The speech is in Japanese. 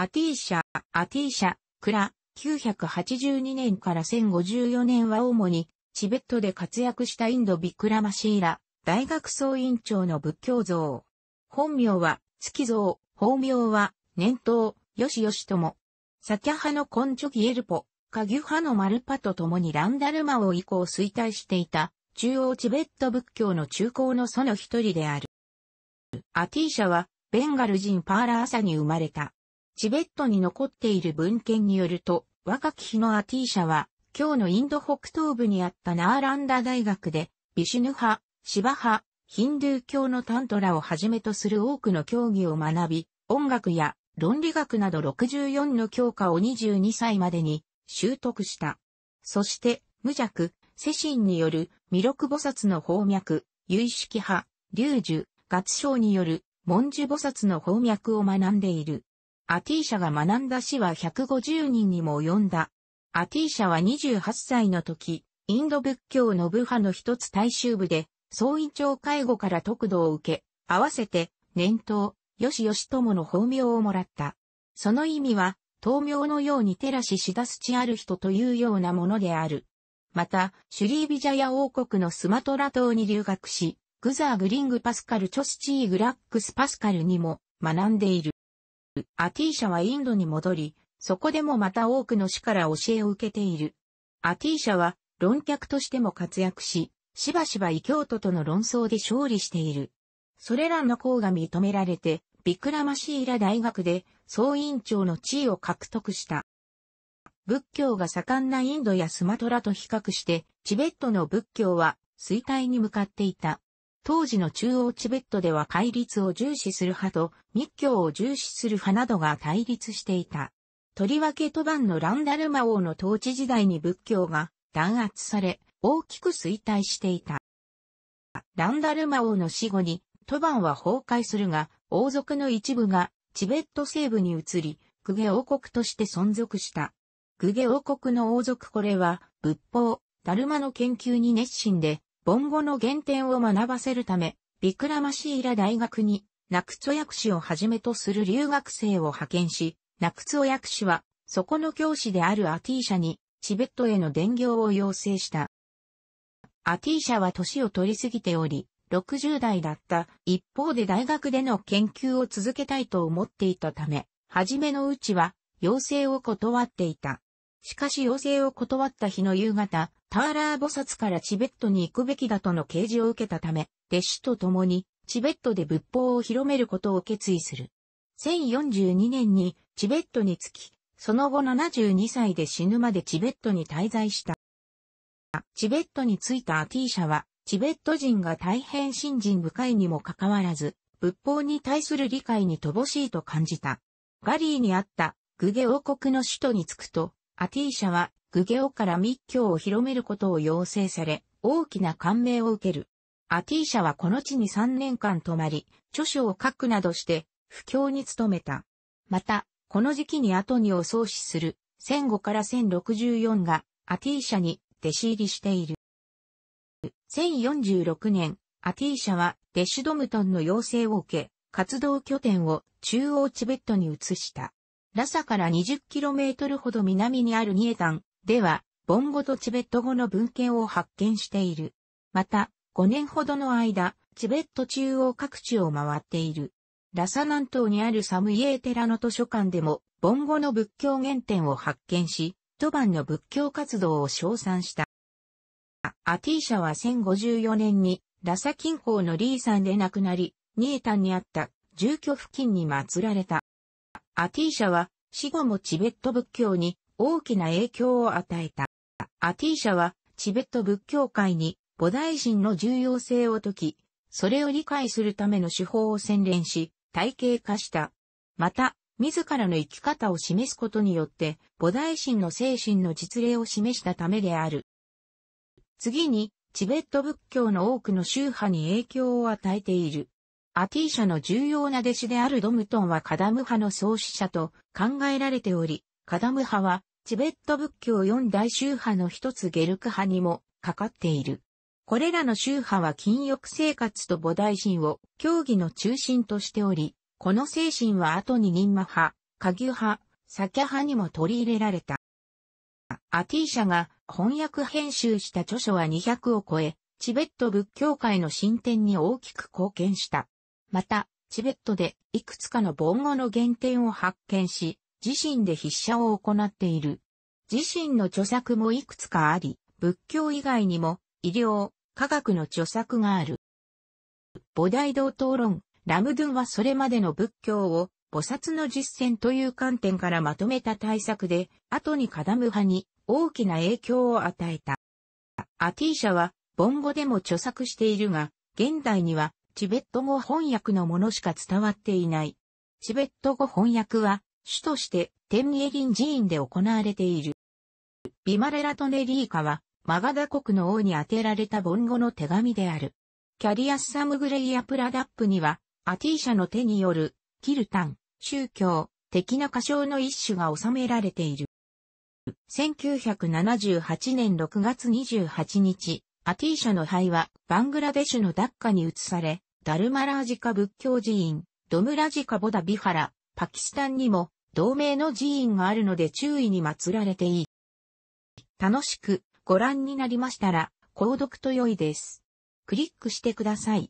アティーシャ、アティーシャ、クラ、982年から1054年は主に、チベットで活躍したインドビクラマシーラ、大学総院長の仏教像。本名は、月像、法名は、念頭、よしよしとも。サキャ派のコンチョギエルポ、カギュ派のマルパと共にランダルマを以降衰退していた、中央チベット仏教の中高の祖の一人である。アティーシャは、ベンガル人パーラーサに生まれた。チベットに残っている文献によると、若き日のアティーシャは、今日のインド北東部にあったナーランダ大学で、ビシュヌ派、シバ派、ヒンドゥー教のタントラをはじめとする多くの教義を学び、音楽や論理学など64の教科を22歳までに習得した。そして、無弱、世神による弥勒菩薩の法脈、有識派、龍樹、月章による文殊菩薩の法脈を学んでいる。アティーシャが学んだ死は150人にも及んだ。アティーシャは28歳の時、インド仏教の部派の一つ大衆部で、総院長介護から得度を受け、合わせて、年頭、よししと友の法名をもらった。その意味は、灯名のように照らししだすちある人というようなものである。また、シュリービジャヤ王国のスマトラ島に留学し、グザー・グリング・パスカル・チョスチー・グラックス・パスカルにも学んでいる。アティーシャはインドに戻り、そこでもまた多くの死から教えを受けている。アティーシャは論客としても活躍し、しばしば異教徒との論争で勝利している。それらの功が認められて、ビクラマシーラ大学で総院長の地位を獲得した。仏教が盛んなインドやスマトラと比較して、チベットの仏教は衰退に向かっていた。当時の中央チベットでは戒律を重視する派と密教を重視する派などが対立していた。とりわけトバンのランダルマ王の統治時代に仏教が弾圧され、大きく衰退していた。ランダルマ王の死後に、トバンは崩壊するが、王族の一部がチベット西部に移り、グゲ王国として存続した。グゲ王国の王族これは、仏法、ダルマの研究に熱心で、今後の原点を学ばせるため、ビクラマシーラ大学に、ナクツヤ薬師をはじめとする留学生を派遣し、ナクツヤ薬師は、そこの教師であるアティーシャに、チベットへの伝行を要請した。アティーシャは年を取りすぎており、60代だった一方で大学での研究を続けたいと思っていたため、初めのうちは、要請を断っていた。しかし要請を断った日の夕方、ターラー菩薩からチベットに行くべきだとの啓示を受けたため、弟子と共にチベットで仏法を広めることを決意する。1042年にチベットに着き、その後72歳で死ぬまでチベットに滞在した。チベットに着いたアティーシャは、チベット人が大変信心深いにもかかわらず、仏法に対する理解に乏しいと感じた。ガリーにあった、グゲ王国の首都に着くと、アティーシャはグゲオから密教を広めることを要請され、大きな感銘を受ける。アティーシャはこの地に3年間泊まり、著書を書くなどして、布教に努めた。また、この時期に後にを創始する、1005から1064が、アティーシャに弟子入りしている。1046年、アティーシャは、弟子ドムトンの要請を受け、活動拠点を中央チベットに移した。ラサから 20km ほど南にあるニエタン、では、ボンゴとチベット語の文献を発見している。また、5年ほどの間、チベット中央各地を回っている。ラサ南東にあるサムイエー寺の図書館でも、ボンゴの仏教原点を発見し、バ番の仏教活動を称賛した。アティーシャは1054年に、ラサ近郊のリー山で亡くなり、ニエタンにあった住居付近に祀られた。アティーシャは死後もチベット仏教に大きな影響を与えた。アティーシャはチベット仏教界に菩提心の重要性を説き、それを理解するための手法を洗練し、体系化した。また、自らの生き方を示すことによって、菩提心の精神の実例を示したためである。次に、チベット仏教の多くの宗派に影響を与えている。アティーシャの重要な弟子であるドムトンはカダム派の創始者と考えられており、カダム派はチベット仏教四大宗派の一つゲルク派にもかかっている。これらの宗派は禁欲生活と菩提心を教義の中心としており、この精神は後に任魔派、下牛派、酒派にも取り入れられた。アティーシャが翻訳編集した著書は200を超え、チベット仏教界の進展に大きく貢献した。また、チベットでいくつかの盆語の原点を発見し、自身で筆者を行っている。自身の著作もいくつかあり、仏教以外にも医療、科学の著作がある。菩提道討論、ラムドゥンはそれまでの仏教を菩薩の実践という観点からまとめた対策で、後にカダム派に大きな影響を与えた。アティーシャは、ボンゴでも著作しているが、現代にはチベット語翻訳のものしか伝わっていない。チベット語翻訳は、主として天理銀寺院で行われている。ビマレラトネリーカは、マガダ国の王に宛てられたボンゴの手紙である。キャリアスサムグレイアプラダップには、アティーシャの手による、キルタン、宗教、的な歌唱の一種が収められている。1978年6月28日、アティーシャの灰は、バングラデシュのダッカに移され、ダルマラージカ仏教寺院、ドムラジカボダビハラ、パキスタンにも、同名の寺院があるので注意に祀られていい。楽しくご覧になりましたら、購読と良いです。クリックしてください。